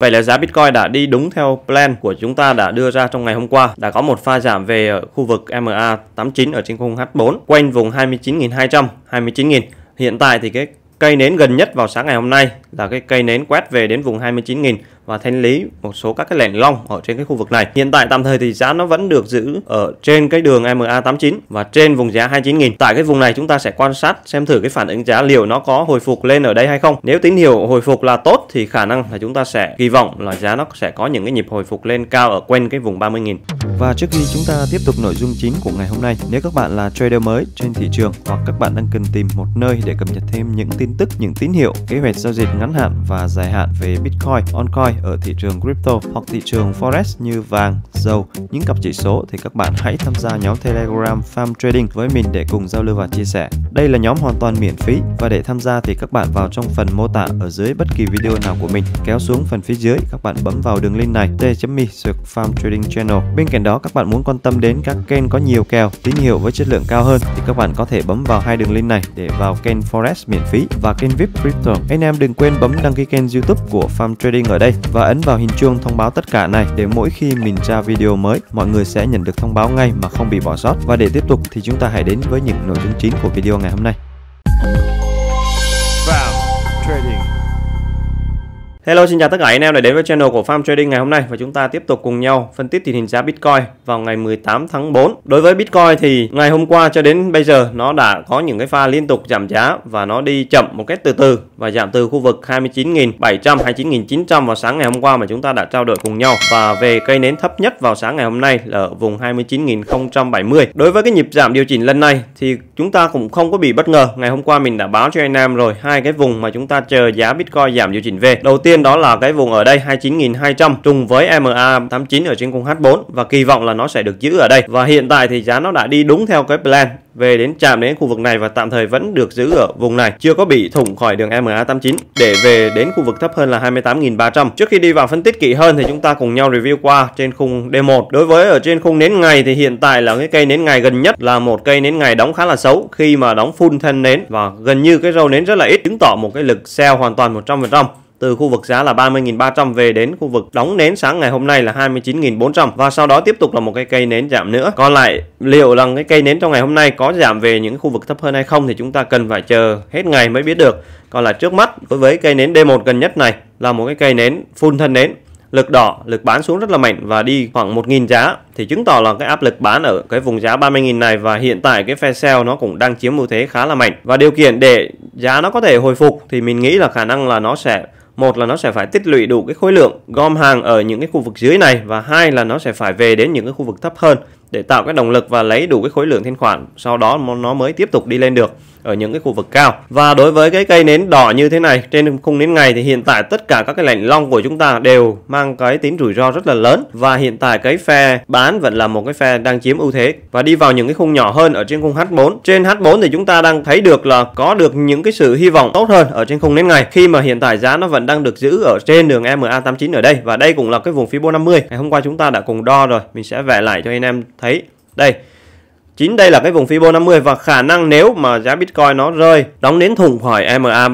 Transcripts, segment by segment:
Vậy là giá Bitcoin đã đi đúng theo plan của chúng ta đã đưa ra trong ngày hôm qua. Đã có một pha giảm về khu vực MA89 ở trên khung H4 quanh vùng 29.200, 29.000. Hiện tại thì cái cây nến gần nhất vào sáng ngày hôm nay là cái cây nến quét về đến vùng 29.000 và thanh lý một số các cái lẻn long ở trên cái khu vực này. Hiện tại tạm thời thì giá nó vẫn được giữ ở trên cái đường MA89 và trên vùng giá 29.000. Tại cái vùng này chúng ta sẽ quan sát xem thử cái phản ứng giá liệu nó có hồi phục lên ở đây hay không. Nếu tín hiệu hồi phục là tốt thì khả năng là chúng ta sẽ kỳ vọng là giá nó sẽ có những cái nhịp hồi phục lên cao ở quanh cái vùng 30.000. Và trước khi chúng ta tiếp tục nội dung chính của ngày hôm nay, nếu các bạn là trader mới trên thị trường hoặc các bạn đang cần tìm một nơi để cập nhật thêm những tin tức, những tín hiệu, kế hoạch giao dịch ngắn hạn và dài hạn về Bitcoin, Oncoin ở thị trường crypto hoặc thị trường forex như vàng, dầu, những cặp chỉ số thì các bạn hãy tham gia nhóm Telegram Farm Trading với mình để cùng giao lưu và chia sẻ. Đây là nhóm hoàn toàn miễn phí và để tham gia thì các bạn vào trong phần mô tả ở dưới bất kỳ video nào của mình. Kéo xuống phần phía dưới các bạn bấm vào đường link này t.me Farm Trading Channel. Bên cạnh đó các bạn muốn quan tâm đến các kênh có nhiều kèo, tín hiệu với chất lượng cao hơn thì các bạn có thể bấm vào hai đường link này để vào kênh Forex miễn phí và kênh VIP Crypto. Anh em đừng quên bấm đăng ký kênh YouTube của Farm Trading ở đây và ấn vào hình chuông thông báo tất cả này để mỗi khi mình ra video mới mọi người sẽ nhận được thông báo ngay mà không bị bỏ sót. Và để tiếp tục thì chúng ta hãy đến với những nội dung chính của video ngày hôm nay. Hello xin chào tất cả anh em đã đến với channel của Farm Trading ngày hôm nay và chúng ta tiếp tục cùng nhau phân tích tình hình giá Bitcoin vào ngày 18 tháng 4. Đối với Bitcoin thì ngày hôm qua cho đến bây giờ nó đã có những cái pha liên tục giảm giá và nó đi chậm một cách từ từ và giảm từ khu vực 29.700 29.900 vào sáng ngày hôm qua mà chúng ta đã trao đổi cùng nhau và về cây nến thấp nhất vào sáng ngày hôm nay là ở vùng 29.070 đối với cái nhịp giảm điều chỉnh lần này thì chúng ta cũng không có bị bất ngờ ngày hôm qua mình đã báo cho anh em rồi hai cái vùng mà chúng ta chờ giá Bitcoin giảm điều chỉnh về đầu tiên đó là cái vùng ở đây 29.200 trùng với MA 89 ở trên cung H4 và kỳ vọng là nó sẽ được giữ ở đây và hiện tại thì giá nó đã đi đúng theo cái plan về đến chạm đến khu vực này và tạm thời vẫn được giữ ở vùng này chưa có bị thủng khỏi đường MA MA89 để về đến khu vực thấp hơn là 28.300. Trước khi đi vào phân tích kỹ hơn thì chúng ta cùng nhau review qua trên khung D1. Đối với ở trên khung nến ngày thì hiện tại là cái cây nến ngày gần nhất là một cây nến ngày đóng khá là xấu khi mà đóng full thân nến và gần như cái râu nến rất là ít chứng tỏ một cái lực sell hoàn toàn 100% từ khu vực giá là 30.300 về đến khu vực đóng nến sáng ngày hôm nay là 29.400 và sau đó tiếp tục là một cái cây nến giảm nữa. Còn lại liệu rằng cái cây nến trong ngày hôm nay có giảm về những khu vực thấp hơn hay không thì chúng ta cần phải chờ hết ngày mới biết được. Còn là trước mắt đối với cây nến D1 gần nhất này là một cái cây nến full thân nến lực đỏ, lực bán xuống rất là mạnh và đi khoảng 1.000 giá thì chứng tỏ là cái áp lực bán ở cái vùng giá 30.000 này và hiện tại cái phe sell nó cũng đang chiếm ưu thế khá là mạnh và điều kiện để giá nó có thể hồi phục thì mình nghĩ là khả năng là nó sẽ một là nó sẽ phải tích lũy đủ cái khối lượng gom hàng ở những cái khu vực dưới này và hai là nó sẽ phải về đến những cái khu vực thấp hơn để tạo cái động lực và lấy đủ cái khối lượng thanh khoản sau đó nó mới tiếp tục đi lên được ở những cái khu vực cao và đối với cái cây nến đỏ như thế này trên khung nến ngày thì hiện tại tất cả các cái lệnh long của chúng ta đều mang cái tính rủi ro rất là lớn và hiện tại cái phe bán vẫn là một cái phe đang chiếm ưu thế và đi vào những cái khung nhỏ hơn ở trên khung H4 trên H4 thì chúng ta đang thấy được là có được những cái sự hy vọng tốt hơn ở trên khung nến ngày khi mà hiện tại giá nó vẫn đang được giữ ở trên đường e MA89 ở đây và đây cũng là cái vùng Fibo 50 ngày hôm qua chúng ta đã cùng đo rồi mình sẽ vẽ lại cho anh em thấy đây Chính đây là cái vùng Fibo 50 và khả năng nếu mà giá Bitcoin nó rơi đóng đến thủng hỏi MA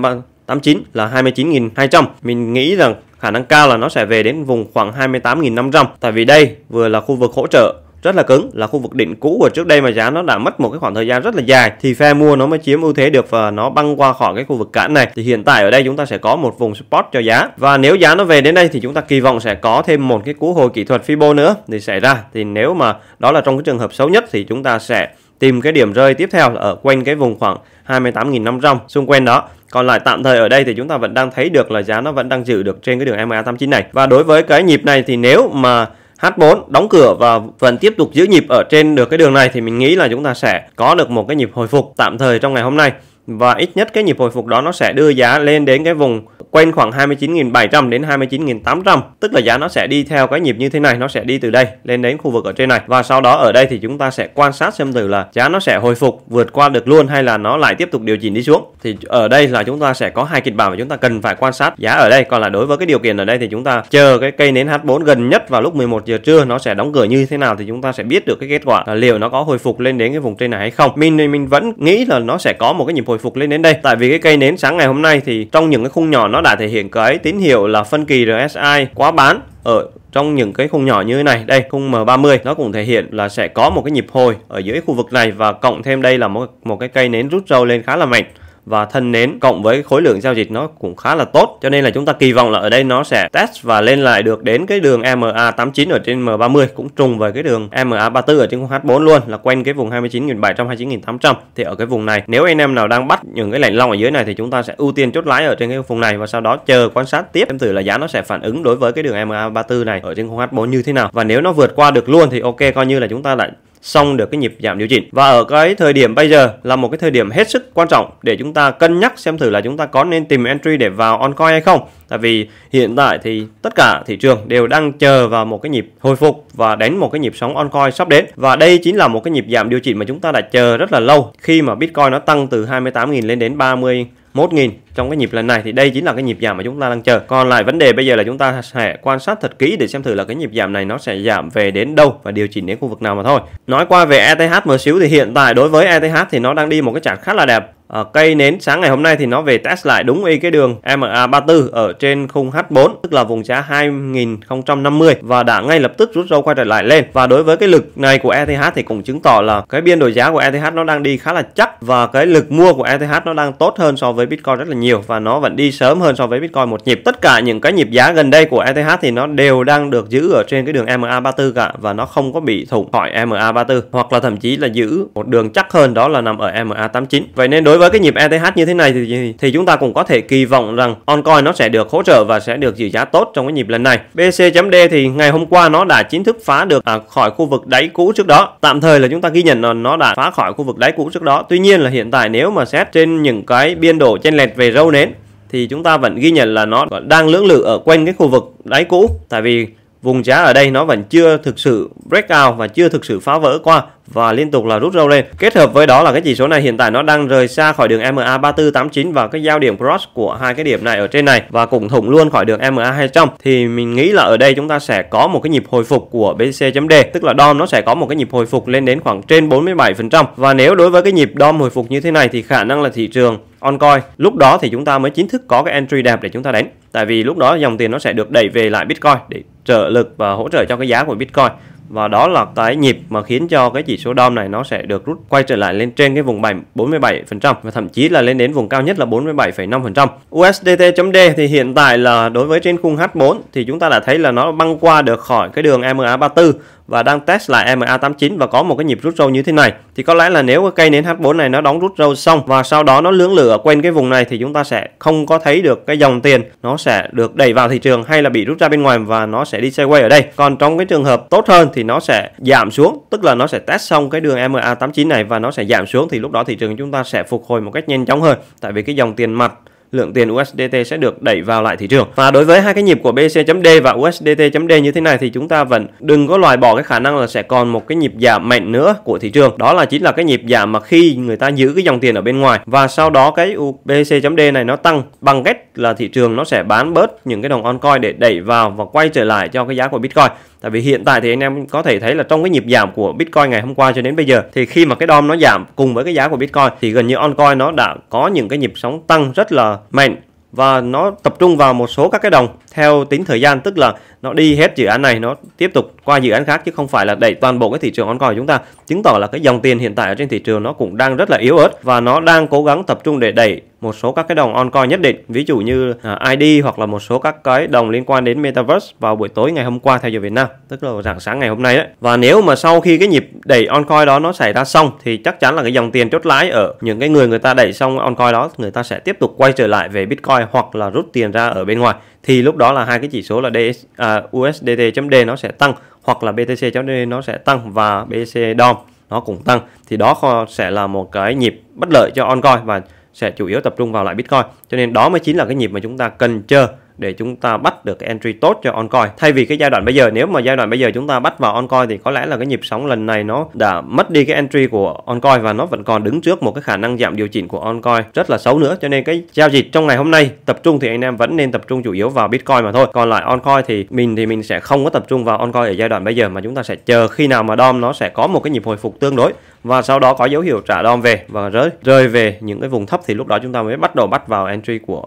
89 là 29.200. Mình nghĩ rằng khả năng cao là nó sẽ về đến vùng khoảng 28.500 tại vì đây vừa là khu vực hỗ trợ rất là cứng là khu vực đỉnh cũ của trước đây mà giá nó đã mất một cái khoảng thời gian rất là dài thì phe mua nó mới chiếm ưu thế được và nó băng qua khỏi cái khu vực cản này thì hiện tại ở đây chúng ta sẽ có một vùng support cho giá và nếu giá nó về đến đây thì chúng ta kỳ vọng sẽ có thêm một cái cú hồi kỹ thuật Fibo nữa thì xảy ra thì nếu mà đó là trong cái trường hợp xấu nhất thì chúng ta sẽ tìm cái điểm rơi tiếp theo là ở quanh cái vùng khoảng 28.500 xung quanh đó còn lại tạm thời ở đây thì chúng ta vẫn đang thấy được là giá nó vẫn đang giữ được trên cái đường ma 89 này và đối với cái nhịp này thì nếu mà H4 đóng cửa và vẫn tiếp tục giữ nhịp ở trên được cái đường này thì mình nghĩ là chúng ta sẽ có được một cái nhịp hồi phục tạm thời trong ngày hôm nay và ít nhất cái nhịp hồi phục đó nó sẽ đưa giá lên đến cái vùng quanh khoảng 29.700 đến 29.800 tức là giá nó sẽ đi theo cái nhịp như thế này nó sẽ đi từ đây lên đến khu vực ở trên này và sau đó ở đây thì chúng ta sẽ quan sát xem thử là giá nó sẽ hồi phục vượt qua được luôn hay là nó lại tiếp tục điều chỉnh đi xuống thì ở đây là chúng ta sẽ có hai kịch bản mà chúng ta cần phải quan sát giá ở đây còn là đối với cái điều kiện ở đây thì chúng ta chờ cái cây nến H4 gần nhất vào lúc 11 giờ trưa nó sẽ đóng cửa như thế nào thì chúng ta sẽ biết được cái kết quả là liệu nó có hồi phục lên đến cái vùng trên này hay không mình thì mình vẫn nghĩ là nó sẽ có một cái nhịp hồi hồi phục lên đến đây tại vì cái cây nến sáng ngày hôm nay thì trong những cái khung nhỏ nó đã thể hiện cái tín hiệu là phân kỳ RSI quá bán ở trong những cái khung nhỏ như thế này đây khung M30 nó cũng thể hiện là sẽ có một cái nhịp hồi ở dưới khu vực này và cộng thêm đây là một một cái cây nến rút râu lên khá là mạnh và thân nến cộng với khối lượng giao dịch nó cũng khá là tốt cho nên là chúng ta kỳ vọng là ở đây nó sẽ test và lên lại được đến cái đường MA89 ở trên M30 cũng trùng với cái đường MA34 ở trên H4 luôn là quanh cái vùng 29.700 29.800 thì ở cái vùng này nếu anh em nào đang bắt những cái lệnh long ở dưới này thì chúng ta sẽ ưu tiên chốt lái ở trên cái vùng này và sau đó chờ quan sát tiếp xem thử là giá nó sẽ phản ứng đối với cái đường MA34 này ở trên khung H4 như thế nào và nếu nó vượt qua được luôn thì ok coi như là chúng ta lại xong được cái nhịp giảm điều chỉnh và ở cái thời điểm bây giờ là một cái thời điểm hết sức quan trọng để chúng ta cân nhắc xem thử là chúng ta có nên tìm entry để vào on hay không tại vì hiện tại thì tất cả thị trường đều đang chờ vào một cái nhịp hồi phục và đánh một cái nhịp sóng on sắp đến và đây chính là một cái nhịp giảm điều chỉnh mà chúng ta đã chờ rất là lâu khi mà bitcoin nó tăng từ 28.000 lên đến 31.000 trong cái nhịp lần này thì đây chính là cái nhịp giảm mà chúng ta đang chờ còn lại vấn đề bây giờ là chúng ta sẽ quan sát thật kỹ để xem thử là cái nhịp giảm này nó sẽ giảm về đến đâu và điều chỉnh đến khu vực nào mà thôi nói qua về ETH một xíu thì hiện tại đối với ETH thì nó đang đi một cái chart khá là đẹp à, cây nến sáng ngày hôm nay thì nó về test lại đúng y cái đường MA34 ở trên khung H4 tức là vùng giá 2050 và đã ngay lập tức rút râu quay trở lại lên và đối với cái lực này của ETH thì cũng chứng tỏ là cái biên đổi giá của ETH nó đang đi khá là chắc và cái lực mua của ETH nó đang tốt hơn so với Bitcoin rất là nhiều và nó vẫn đi sớm hơn so với Bitcoin một nhịp tất cả những cái nhịp giá gần đây của ETH thì nó đều đang được giữ ở trên cái đường MA34 cả và nó không có bị thủng khỏi MA34 hoặc là thậm chí là giữ một đường chắc hơn đó là nằm ở MA89 vậy nên đối với với cái nhịp ETH như thế này thì thì chúng ta cũng có thể kỳ vọng rằng oncoin nó sẽ được hỗ trợ và sẽ được giữ giá tốt trong cái nhịp lần này. BC.D thì ngày hôm qua nó đã chính thức phá được à, khỏi khu vực đáy cũ trước đó. Tạm thời là chúng ta ghi nhận là nó đã phá khỏi khu vực đáy cũ trước đó. Tuy nhiên là hiện tại nếu mà xét trên những cái biên độ chênh lệch về râu nến thì chúng ta vẫn ghi nhận là nó đang lưỡng lự ở quanh cái khu vực đáy cũ tại vì vùng giá ở đây nó vẫn chưa thực sự breakout và chưa thực sự phá vỡ qua và liên tục là rút râu lên. Kết hợp với đó là cái chỉ số này hiện tại nó đang rời xa khỏi đường MA 3489 và cái giao điểm cross của hai cái điểm này ở trên này và cũng thủng luôn khỏi đường MA 200 thì mình nghĩ là ở đây chúng ta sẽ có một cái nhịp hồi phục của BTC.D tức là DOM nó sẽ có một cái nhịp hồi phục lên đến khoảng trên 47% và nếu đối với cái nhịp DOM hồi phục như thế này thì khả năng là thị trường oncoin lúc đó thì chúng ta mới chính thức có cái entry đẹp để chúng ta đánh tại vì lúc đó dòng tiền nó sẽ được đẩy về lại bitcoin để trợ lực và hỗ trợ cho cái giá của bitcoin và đó là cái nhịp mà khiến cho cái chỉ số DOM này nó sẽ được rút quay trở lại lên trên cái vùng 47% và thậm chí là lên đến vùng cao nhất là 47,5%. USDT.D thì hiện tại là đối với trên khung H4 thì chúng ta đã thấy là nó băng qua được khỏi cái đường EMA 34 và đang test lại MA89 và có một cái nhịp rút râu như thế này thì có lẽ là nếu cái cây nến H4 này nó đóng rút râu xong và sau đó nó lưỡng lửa quên cái vùng này thì chúng ta sẽ không có thấy được cái dòng tiền nó sẽ được đẩy vào thị trường hay là bị rút ra bên ngoài và nó sẽ đi sideways ở đây còn trong cái trường hợp tốt hơn thì nó sẽ giảm xuống tức là nó sẽ test xong cái đường MA89 này và nó sẽ giảm xuống thì lúc đó thị trường chúng ta sẽ phục hồi một cách nhanh chóng hơn tại vì cái dòng tiền mặt lượng tiền USDT sẽ được đẩy vào lại thị trường. Và đối với hai cái nhịp của BC.D và USDT.D như thế này thì chúng ta vẫn đừng có loại bỏ cái khả năng là sẽ còn một cái nhịp giảm mạnh nữa của thị trường. Đó là chính là cái nhịp giảm mà khi người ta giữ cái dòng tiền ở bên ngoài và sau đó cái BC.D này nó tăng bằng cách là thị trường nó sẽ bán bớt những cái đồng altcoin để đẩy vào và quay trở lại cho cái giá của Bitcoin tại vì hiện tại thì anh em có thể thấy là trong cái nhịp giảm của Bitcoin ngày hôm qua cho đến bây giờ thì khi mà cái DOM nó giảm cùng với cái giá của Bitcoin thì gần như oncoin nó đã có những cái nhịp sóng tăng rất là mạnh và nó tập trung vào một số các cái đồng theo tính thời gian tức là nó đi hết dự án này nó tiếp tục qua dự án khác chứ không phải là đẩy toàn bộ cái thị trường oncoin của chúng ta chứng tỏ là cái dòng tiền hiện tại ở trên thị trường nó cũng đang rất là yếu ớt và nó đang cố gắng tập trung để đẩy một số các cái đồng oncoin nhất định ví dụ như à, ID hoặc là một số các cái đồng liên quan đến Metaverse vào buổi tối ngày hôm qua theo giờ Việt Nam tức là rạng sáng ngày hôm nay đấy và nếu mà sau khi cái nhịp đẩy oncoin đó nó xảy ra xong thì chắc chắn là cái dòng tiền chốt lãi ở những cái người người ta đẩy xong oncoin đó người ta sẽ tiếp tục quay trở lại về Bitcoin hoặc là rút tiền ra ở bên ngoài thì lúc đó là hai cái chỉ số là DS, à, USDT.D nó sẽ tăng hoặc là BTC.D nó sẽ tăng và BTC DOM nó cũng tăng thì đó sẽ là một cái nhịp bất lợi cho oncoin và sẽ chủ yếu tập trung vào lại Bitcoin cho nên đó mới chính là cái nhịp mà chúng ta cần chờ để chúng ta bắt được cái entry tốt cho oncoin thay vì cái giai đoạn bây giờ nếu mà giai đoạn bây giờ chúng ta bắt vào oncoin thì có lẽ là cái nhịp sóng lần này nó đã mất đi cái entry của oncoin và nó vẫn còn đứng trước một cái khả năng giảm điều chỉnh của oncoin rất là xấu nữa cho nên cái giao dịch trong ngày hôm nay tập trung thì anh em vẫn nên tập trung chủ yếu vào bitcoin mà thôi còn lại oncoin thì mình thì mình sẽ không có tập trung vào oncoin ở giai đoạn bây giờ mà chúng ta sẽ chờ khi nào mà dom nó sẽ có một cái nhịp hồi phục tương đối và sau đó có dấu hiệu trả dom về và rơi rơi về những cái vùng thấp thì lúc đó chúng ta mới bắt đầu bắt vào entry của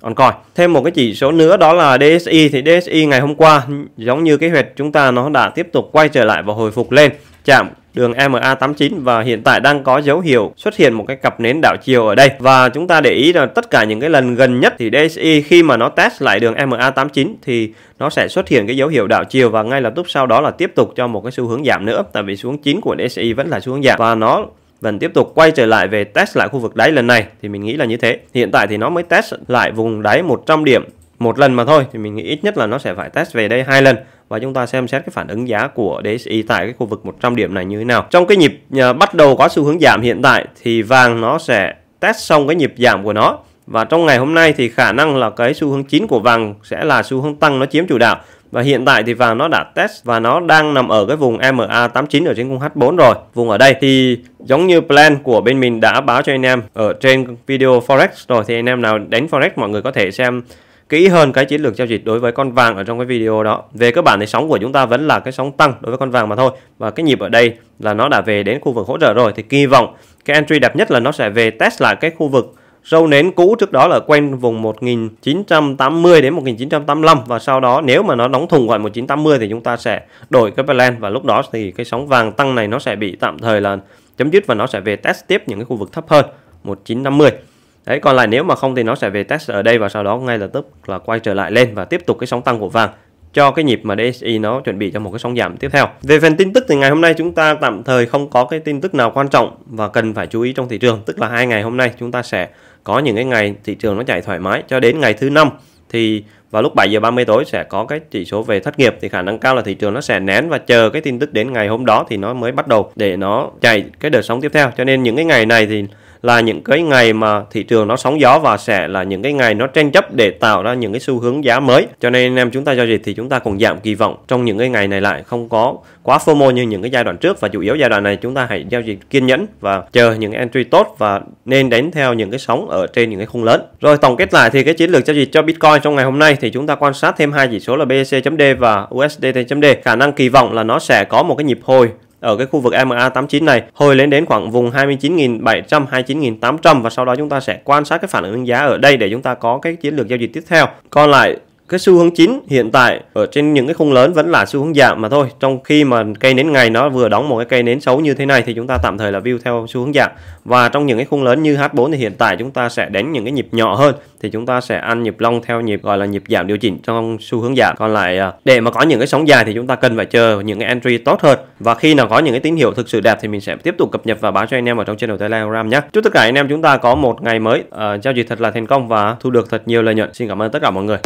on coin thêm một cái chỉ số nữa đó là DSI thì DSI ngày hôm qua giống như cái huyệt chúng ta nó đã tiếp tục quay trở lại và hồi phục lên chạm đường MA89 và hiện tại đang có dấu hiệu xuất hiện một cái cặp nến đảo chiều ở đây và chúng ta để ý là tất cả những cái lần gần nhất thì DSI khi mà nó test lại đường MA89 thì nó sẽ xuất hiện cái dấu hiệu đảo chiều và ngay lập tức sau đó là tiếp tục cho một cái xu hướng giảm nữa tại vì xuống 9 của DSI vẫn là xu hướng giảm và nó vẫn tiếp tục quay trở lại về test lại khu vực đáy lần này thì mình nghĩ là như thế hiện tại thì nó mới test lại vùng đáy 100 điểm một lần mà thôi thì mình nghĩ ít nhất là nó sẽ phải test về đây hai lần và chúng ta xem xét cái phản ứng giá của DSI tại cái khu vực 100 điểm này như thế nào. Trong cái nhịp à, bắt đầu có xu hướng giảm hiện tại thì vàng nó sẽ test xong cái nhịp giảm của nó và trong ngày hôm nay thì khả năng là cái xu hướng chín của vàng sẽ là xu hướng tăng nó chiếm chủ đạo và hiện tại thì vàng nó đã test và nó đang nằm ở cái vùng MA89 ở trên khung H4 rồi vùng ở đây thì giống như plan của bên mình đã báo cho anh em ở trên video forex rồi thì anh em nào đánh forex mọi người có thể xem kỹ hơn cái chiến lược giao dịch đối với con vàng ở trong cái video đó về cơ bản thì sóng của chúng ta vẫn là cái sóng tăng đối với con vàng mà thôi và cái nhịp ở đây là nó đã về đến khu vực hỗ trợ rồi thì kỳ vọng cái entry đẹp nhất là nó sẽ về test lại cái khu vực râu nến cũ trước đó là quanh vùng 1980 đến 1985 và sau đó nếu mà nó đóng thùng gọi 1980 thì chúng ta sẽ đổi cái plan và lúc đó thì cái sóng vàng tăng này nó sẽ bị tạm thời là chấm dứt và nó sẽ về test tiếp những cái khu vực thấp hơn 1950 đấy còn lại nếu mà không thì nó sẽ về test ở đây và sau đó ngay lập tức là quay trở lại lên và tiếp tục cái sóng tăng của vàng cho cái nhịp mà DSI nó chuẩn bị cho một cái sóng giảm tiếp theo. Về phần tin tức thì ngày hôm nay chúng ta tạm thời không có cái tin tức nào quan trọng và cần phải chú ý trong thị trường, tức là hai ngày hôm nay chúng ta sẽ có những cái ngày thị trường nó chạy thoải mái cho đến ngày thứ năm thì vào lúc 7 giờ 30 tối sẽ có cái chỉ số về thất nghiệp thì khả năng cao là thị trường nó sẽ nén và chờ cái tin tức đến ngày hôm đó thì nó mới bắt đầu để nó chạy cái đợt sóng tiếp theo. Cho nên những cái ngày này thì là những cái ngày mà thị trường nó sóng gió và sẽ là những cái ngày nó tranh chấp để tạo ra những cái xu hướng giá mới cho nên anh em chúng ta giao dịch thì chúng ta còn giảm kỳ vọng trong những cái ngày này lại không có quá FOMO như những cái giai đoạn trước và chủ yếu giai đoạn này chúng ta hãy giao dịch kiên nhẫn và chờ những entry tốt và nên đánh theo những cái sóng ở trên những cái khung lớn rồi tổng kết lại thì cái chiến lược giao dịch cho Bitcoin trong ngày hôm nay thì chúng ta quan sát thêm hai chỉ số là BTC.D e và USDT.D khả năng kỳ vọng là nó sẽ có một cái nhịp hồi ở cái khu vực MA89 này hồi lên đến khoảng vùng 29.700, 29.800 và sau đó chúng ta sẽ quan sát cái phản ứng giá ở đây để chúng ta có cái chiến lược giao dịch tiếp theo. Còn lại cái xu hướng chính hiện tại ở trên những cái khung lớn vẫn là xu hướng giảm mà thôi trong khi mà cây nến ngày nó vừa đóng một cái cây nến xấu như thế này thì chúng ta tạm thời là view theo xu hướng giảm và trong những cái khung lớn như H4 thì hiện tại chúng ta sẽ đến những cái nhịp nhỏ hơn thì chúng ta sẽ ăn nhịp long theo nhịp gọi là nhịp giảm điều chỉnh trong xu hướng giảm còn lại à, để mà có những cái sóng dài thì chúng ta cần phải chờ những cái entry tốt hơn và khi nào có những cái tín hiệu thực sự đẹp thì mình sẽ tiếp tục cập nhật và báo cho anh em ở trong channel telegram nhé chúc tất cả anh em chúng ta có một ngày mới uh, giao dịch thật là thành công và thu được thật nhiều lợi nhuận xin cảm ơn tất cả mọi người